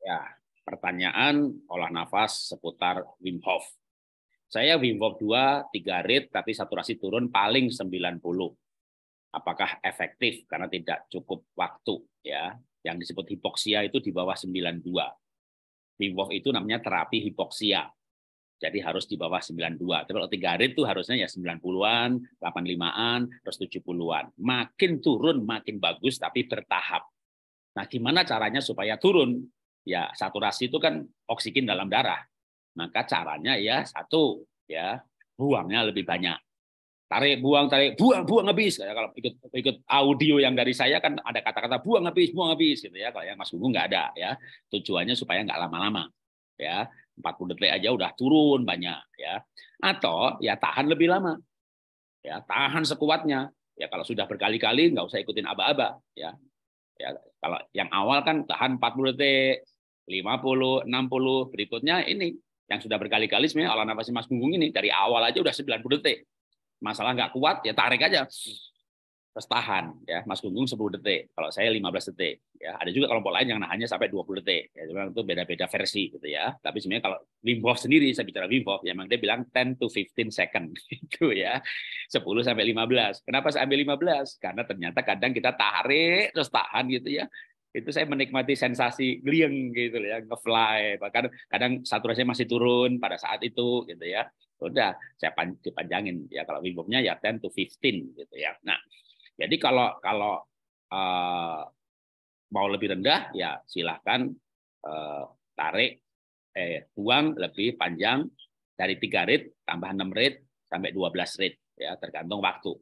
Ya, pertanyaan olah nafas seputar Wim Hof. Saya Wim Hof 2, 3 rit, tapi saturasi turun paling 90. Apakah efektif? Karena tidak cukup waktu. ya. Yang disebut hipoksia itu di bawah 92. Wim Hof itu namanya terapi hipoksia. Jadi harus di bawah 92. Tapi kalau 3 rit itu harusnya ya 90-an, 85-an, terus 70-an. Makin turun makin bagus tapi bertahap. Nah, gimana caranya supaya turun? Ya, saturasi itu kan oksigen dalam darah. Maka caranya ya satu, ya buangnya lebih banyak. Tarik, buang, tarik, buang, buang habis. kalau ikut ikut audio yang dari saya kan ada kata-kata buang habis, buang habis gitu ya. Kalau yang Mas Gunggung nggak ada ya. Tujuannya supaya nggak lama-lama. Ya, 40 detik aja udah turun banyak ya. Atau ya tahan lebih lama. Ya, tahan sekuatnya. Ya kalau sudah berkali-kali nggak usah ikutin aba-aba ya. Ya, kalau yang awal kan tahan 40 detik, 50, 60, berikutnya ini yang sudah berkali-kali sebenarnya olah nafas mas punggung ini dari awal aja udah 90 detik. Masalah nggak kuat ya tarik aja terus tahan ya mas punggung 10 detik. Kalau saya 15 detik ya ada juga kelompok lain yang nahannya sampai 20 detik ya cuman itu beda-beda versi gitu ya tapi sebenarnya kalau Wim Hof sendiri saya bicara Wim Hof ya memang dia bilang 10 to 15 second gitu ya 10 sampai 15 kenapa saya ambil 15 karena ternyata kadang kita tarik terus tahan gitu ya itu saya menikmati sensasi glieng gitu ya ngefly bahkan kadang saturasinya masih turun pada saat itu gitu ya udah saya panjangin ya kalau Wim Hofnya ya 10 to 15 gitu ya nah jadi kalau kalau uh, mau lebih rendah ya silahkan eh, tarik eh buang lebih panjang dari tiga rate tambah enam rate sampai 12 rate ya tergantung waktu.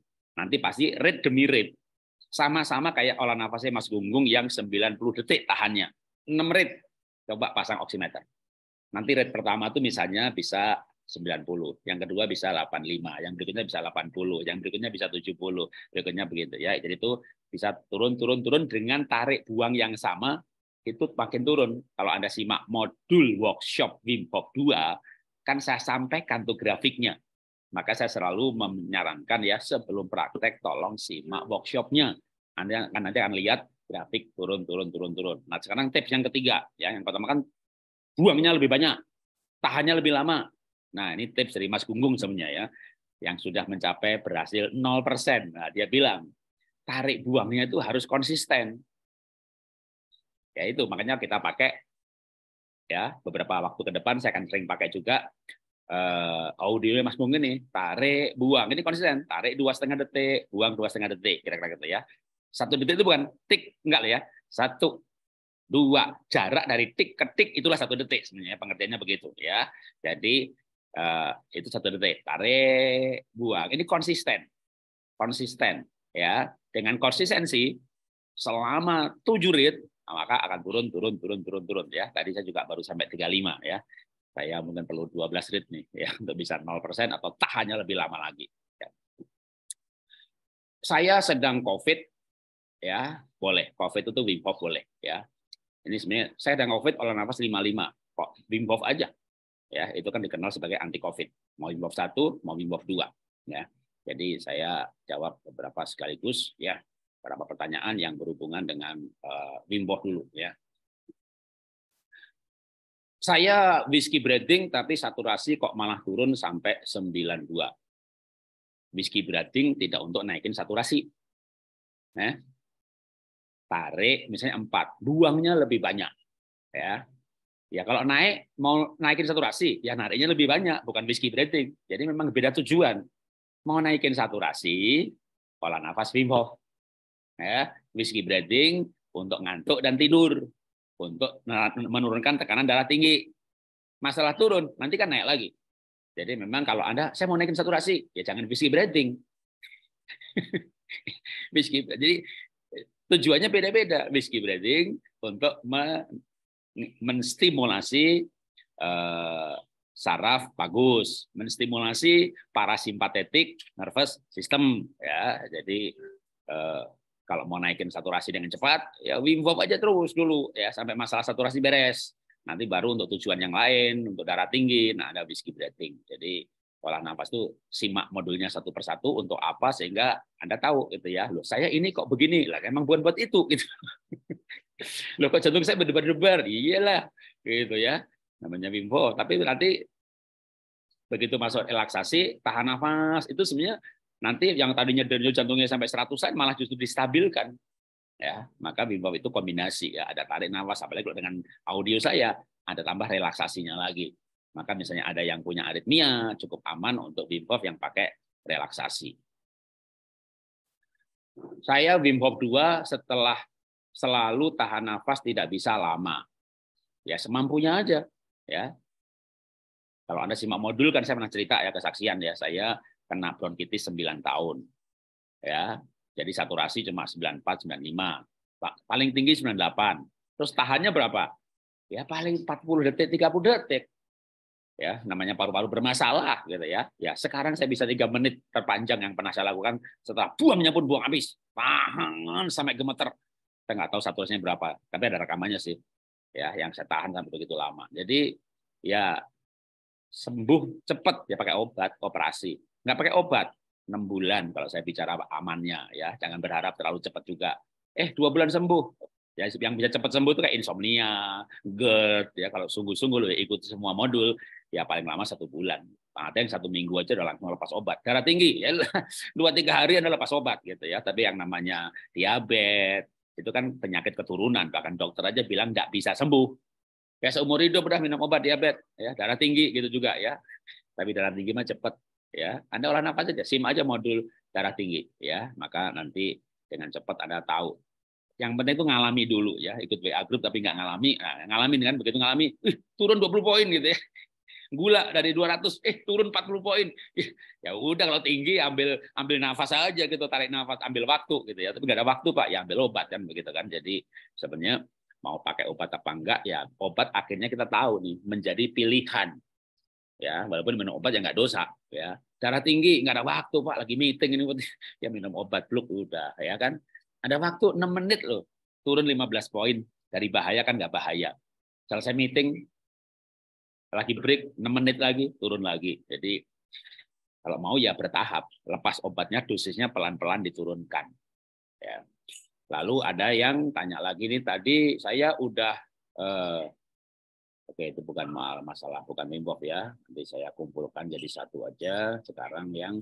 Nanti pasti rate demi rate. Sama-sama kayak olah nafasnya Mas Gunggung yang 90 detik tahannya. enam rate. Coba pasang oximeter. Nanti rate pertama itu misalnya bisa 90. Yang kedua bisa 85, yang berikutnya bisa 80, yang berikutnya bisa 70, berikutnya begitu ya. Jadi itu bisa turun turun turun dengan tarik buang yang sama itu makin turun. Kalau Anda simak modul workshop Wim Hof 2 kan saya sampaikan tuh grafiknya. Maka saya selalu menyarankan ya sebelum praktek tolong simak workshopnya. Anda kan nanti akan lihat grafik turun turun turun turun. Nah, sekarang tips yang ketiga ya. Yang pertama kan buangnya lebih banyak, tahannya lebih lama, Nah, ini tips dari Mas Gunggung sebenarnya ya, yang sudah mencapai berhasil 0%. Nah, dia bilang, tarik buangnya itu harus konsisten. Ya itu, makanya kita pakai ya beberapa waktu ke depan saya akan sering pakai juga eh, audio Mas Gunggung ini, tarik buang. Ini konsisten, tarik dua setengah detik, buang dua setengah detik, kira-kira gitu ya. Satu detik itu bukan tik, enggak lah ya. Satu, dua jarak dari tik ke tik itulah satu detik sebenarnya pengertiannya begitu ya jadi Eh, itu satu detik tarik buang ini konsisten konsisten ya dengan konsistensi selama tujuh rit nah, maka akan turun turun turun turun turun ya tadi saya juga baru sampai 35 ya saya mungkin perlu 12 rit nih ya untuk bisa 0% atau tahannya lebih lama lagi ya. saya sedang covid ya boleh covid itu Wim Hof boleh ya ini sebenarnya saya sedang covid olah nafas lima kok Wim aja ya itu kan dikenal sebagai anti covid mau imbov satu mau imbov dua ya jadi saya jawab beberapa sekaligus ya beberapa pertanyaan yang berhubungan dengan uh, dulu ya saya whisky breeding tapi saturasi kok malah turun sampai 92 whisky breeding tidak untuk naikin saturasi eh, tarik misalnya empat buangnya lebih banyak ya Ya kalau naik mau naikin saturasi, ya nariknya lebih banyak, bukan whiskey breathing. Jadi memang beda tujuan. Mau naikin saturasi, pola nafas Wim Hof. Ya, whiskey breathing untuk ngantuk dan tidur, untuk menurunkan tekanan darah tinggi. Masalah turun, nanti kan naik lagi. Jadi memang kalau Anda, saya mau naikin saturasi, ya jangan whiskey breathing. whiskey, jadi eh, tujuannya beda-beda. Whiskey breathing untuk menstimulasi eh, saraf bagus, menstimulasi parasimpatetik nervous system ya. Jadi eh, kalau mau naikin saturasi dengan cepat, ya Wim Hof aja terus dulu ya sampai masalah saturasi beres. Nanti baru untuk tujuan yang lain, untuk darah tinggi, nah ada whiskey breathing. Jadi olah nafas itu simak modulnya satu persatu untuk apa sehingga Anda tahu gitu ya. Loh, saya ini kok begini? Lah emang bukan buat itu gitu. Loh kok jantung saya berdebar-debar? Iyalah, gitu ya. Namanya Wim Hof. Tapi nanti begitu masuk relaksasi, tahan nafas, itu sebenarnya nanti yang tadinya denyut jantungnya sampai seratusan malah justru distabilkan. Ya, maka Wim Hof itu kombinasi ya, ada tarik nafas apalagi kalau dengan audio saya ada tambah relaksasinya lagi. Maka misalnya ada yang punya aritmia cukup aman untuk Wim Hof yang pakai relaksasi. Saya Wim Hof 2 setelah selalu tahan nafas tidak bisa lama. Ya semampunya aja. Ya. Kalau Anda simak modul kan saya pernah cerita ya kesaksian ya saya kena bronkitis 9 tahun. Ya. Jadi saturasi cuma 94 95. Paling tinggi 98. Terus tahannya berapa? Ya paling 40 detik 30 detik. Ya, namanya paru-paru bermasalah gitu ya. Ya, sekarang saya bisa tiga menit terpanjang yang pernah saya lakukan setelah buangnya pun buang habis. Tahan sampai gemeter saya nggak tahu saturasinya berapa, tapi ada rekamannya sih. Ya, yang saya tahan sampai begitu lama. Jadi ya sembuh cepat ya pakai obat, operasi. Nggak pakai obat, enam bulan kalau saya bicara amannya ya. Jangan berharap terlalu cepat juga. Eh, dua bulan sembuh. Ya, yang bisa cepat sembuh itu kayak insomnia, GERD, ya kalau sungguh-sungguh loh, ikut semua modul, ya paling lama satu bulan. Nah, ada yang satu minggu aja udah langsung lepas obat. Darah tinggi, ya dua tiga hari anda lepas obat gitu ya. Tapi yang namanya diabetes, itu kan penyakit keturunan, bahkan dokter aja bilang nggak bisa sembuh. Ya seumur hidup udah minum obat diabetes, ya darah tinggi gitu juga ya. Tapi darah tinggi mah cepet ya. Anda olah nafas aja, sim aja modul darah tinggi ya, maka nanti dengan cepat Anda tahu. Yang penting itu ngalami dulu ya, ikut WA group tapi nggak ngalami. Nah, ngalamin kan begitu ngalami, uh, turun 20 poin gitu ya. Gula dari 200 eh turun 40 poin. Ya udah kalau tinggi ambil ambil nafas aja gitu, tarik nafas, ambil waktu gitu ya. Tapi nggak ada waktu, Pak. Ya ambil obat kan begitu kan. Jadi sebenarnya mau pakai obat apa enggak ya obat akhirnya kita tahu nih menjadi pilihan ya walaupun minum obat ya nggak dosa ya darah tinggi nggak ada waktu pak lagi meeting ini ya minum obat blok udah ya kan ada waktu 6 menit loh turun 15 poin dari bahaya kan nggak bahaya selesai meeting lagi break 6 menit lagi turun lagi. Jadi kalau mau ya bertahap. Lepas obatnya dosisnya pelan-pelan diturunkan. Ya. Lalu ada yang tanya lagi nih tadi saya udah eh, oke itu bukan masalah bukan mimbok ya. Nanti saya kumpulkan jadi satu aja. Sekarang yang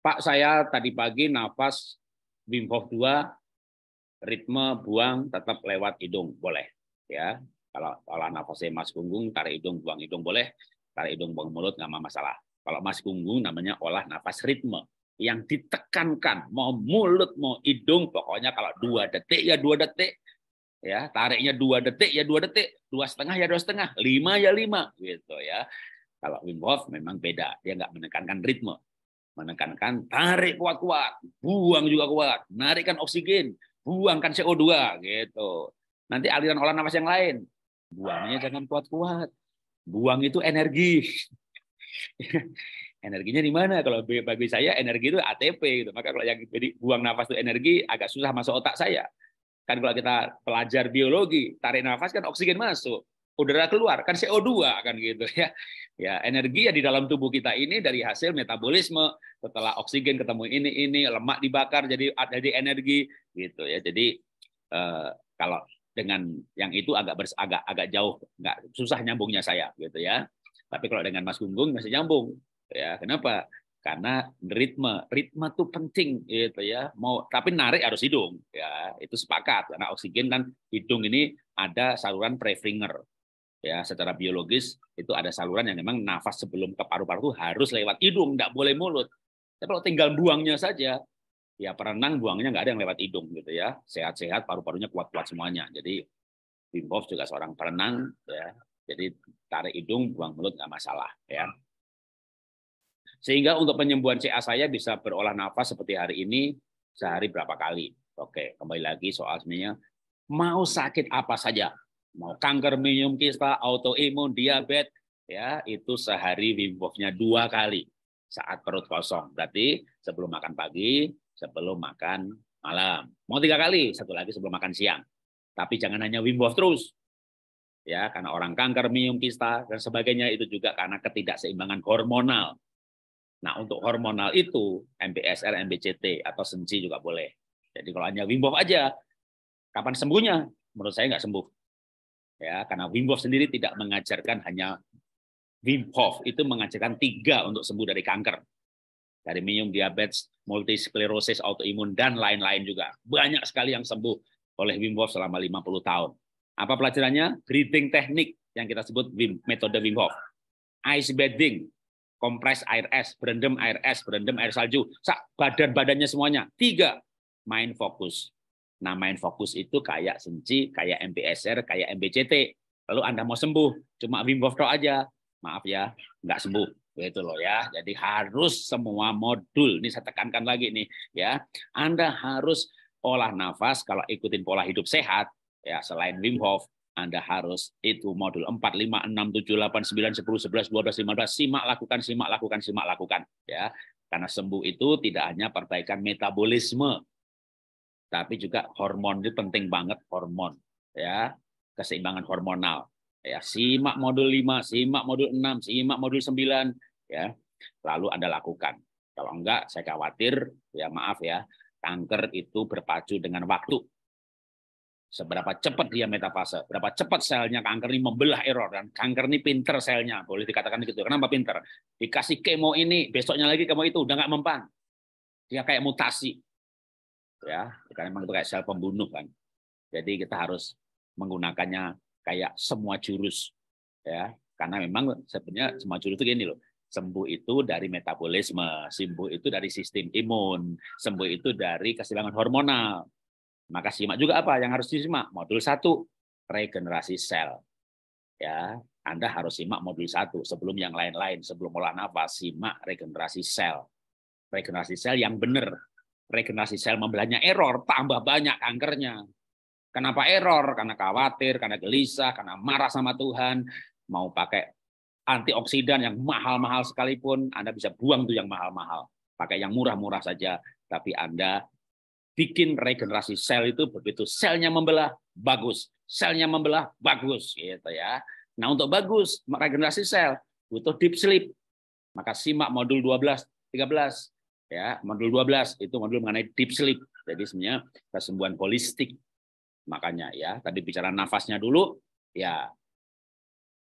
Pak saya tadi pagi nafas Wim Hof 2 ritme buang tetap lewat hidung boleh ya kalau olah nafasnya mas punggung, tarik hidung, buang hidung boleh. Tarik hidung, buang mulut, nggak masalah. Kalau mas punggung namanya olah nafas ritme yang ditekankan mau mulut mau hidung pokoknya kalau dua detik ya dua detik ya tariknya dua detik ya dua detik dua setengah ya dua setengah lima ya lima gitu ya kalau Wim Hof memang beda dia nggak menekankan ritme menekankan tarik kuat-kuat buang juga kuat narikkan oksigen buangkan CO2 gitu nanti aliran olah nafas yang lain Buangnya jangan kuat-kuat. Buang itu energi. Energinya di mana? Kalau bagi saya energi itu ATP gitu. Maka kalau yang jadi buang nafas itu energi agak susah masuk otak saya. Kan kalau kita pelajar biologi, tarik nafas kan oksigen masuk, udara keluar kan CO2 kan gitu ya. Ya, energi ya di dalam tubuh kita ini dari hasil metabolisme setelah oksigen ketemu ini ini lemak dibakar jadi ada di energi gitu ya. Jadi eh, kalau dengan yang itu agak bers, agak agak jauh, nggak susah nyambungnya saya gitu ya. Tapi kalau dengan Mas Gunggung masih nyambung gitu ya. Kenapa? Karena ritme, ritme tuh penting gitu ya. Mau tapi narik harus hidung ya. Itu sepakat karena oksigen dan hidung ini ada saluran prefringer ya secara biologis itu ada saluran yang memang nafas sebelum ke paru-paru harus lewat hidung, tidak boleh mulut. Tapi kalau tinggal buangnya saja, ya perenang buangnya nggak ada yang lewat hidung gitu ya sehat-sehat paru-parunya kuat-kuat semuanya jadi Wim Hof juga seorang perenang ya jadi tarik hidung buang mulut nggak masalah ya sehingga untuk penyembuhan CA saya bisa berolah nafas seperti hari ini sehari berapa kali oke kembali lagi soal sebenarnya mau sakit apa saja mau kanker minum kista autoimun diabetes ya itu sehari Wim hof dua kali saat perut kosong berarti sebelum makan pagi sebelum makan malam. Mau tiga kali, satu lagi sebelum makan siang. Tapi jangan hanya Wim Hof terus. Ya, karena orang kanker, minum kista, dan sebagainya itu juga karena ketidakseimbangan hormonal. Nah, untuk hormonal itu MBSR, MBCT, atau senci juga boleh. Jadi kalau hanya Wim Hof aja, kapan sembuhnya? Menurut saya nggak sembuh. Ya, karena Wim Hof sendiri tidak mengajarkan hanya Wim Hof itu mengajarkan tiga untuk sembuh dari kanker dari minum diabetes, multi autoimun dan lain-lain juga. Banyak sekali yang sembuh oleh Wim Hof selama 50 tahun. Apa pelajarannya? Breathing teknik yang kita sebut Wim, metode Wim Hof. Ice bathing, kompres air es, berendam air es, berendam air salju, badan-badannya semuanya. Tiga, main fokus. Nah, main fokus itu kayak senci, kayak MBSR, kayak MBCT. Lalu Anda mau sembuh, cuma Wim Hof aja. Maaf ya, nggak sembuh Gitu loh ya. Jadi harus semua modul. Ini saya tekankan lagi nih ya. Anda harus olah nafas kalau ikutin pola hidup sehat ya selain Wim Hof anda harus itu modul 4 5 6 7 8 9 10 11 12 15 simak lakukan simak lakukan simak lakukan ya. Karena sembuh itu tidak hanya perbaikan metabolisme tapi juga hormon itu penting banget hormon ya, keseimbangan hormonal. Ya, simak modul 5, simak modul 6, simak modul 9 ya lalu Anda lakukan. Kalau enggak, saya khawatir, ya maaf ya, kanker itu berpacu dengan waktu. Seberapa cepat dia metafase, berapa cepat selnya kanker ini membelah error dan kanker ini pinter selnya, boleh dikatakan gitu. Kenapa pinter? Dikasih kemo ini, besoknya lagi kemo itu udah nggak mempan. Dia kayak mutasi. Ya, karena memang itu kayak sel pembunuh kan. Jadi kita harus menggunakannya kayak semua jurus ya karena memang sebenarnya semua jurus itu gini loh Sembuh itu dari metabolisme, sembuh itu dari sistem imun, sembuh itu dari keseimbangan hormonal. Maka simak juga apa yang harus disimak? Modul satu regenerasi sel. Ya, Anda harus simak modul satu sebelum yang lain-lain, sebelum olah nafas, simak regenerasi sel. Regenerasi sel yang benar. Regenerasi sel membelahnya error, tambah banyak kankernya. Kenapa error? Karena khawatir, karena gelisah, karena marah sama Tuhan, mau pakai antioksidan yang mahal-mahal sekalipun, Anda bisa buang tuh yang mahal-mahal. Pakai yang murah-murah saja, tapi Anda bikin regenerasi sel itu begitu selnya membelah, bagus. Selnya membelah, bagus. gitu ya. Nah untuk bagus, regenerasi sel, butuh deep sleep. Maka simak modul 12, 13. ya Modul 12 itu modul mengenai deep sleep. Jadi sebenarnya kesembuhan holistik. Makanya ya, tadi bicara nafasnya dulu, ya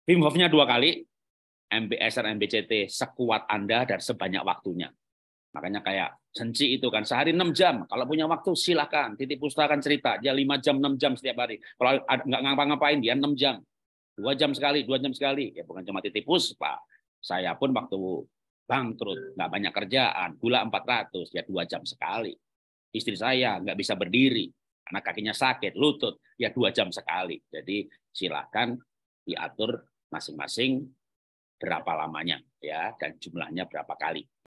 Wim hof dua kali, MBSR, eh, dan MBCT sekuat Anda dan sebanyak waktunya. Makanya kayak senci itu kan sehari 6 jam. Kalau punya waktu silahkan. Titik akan cerita. Dia 5 jam, 6 jam setiap hari. Kalau nggak ngapa-ngapain dia 6 jam. 2 jam sekali, 2 jam sekali. Ya bukan cuma titik puspa. Saya pun waktu bangkrut, nggak banyak kerjaan, gula 400, ya 2 jam sekali. Istri saya nggak bisa berdiri, Karena kakinya sakit, lutut, ya 2 jam sekali. Jadi silakan diatur masing-masing berapa lamanya ya dan jumlahnya berapa kali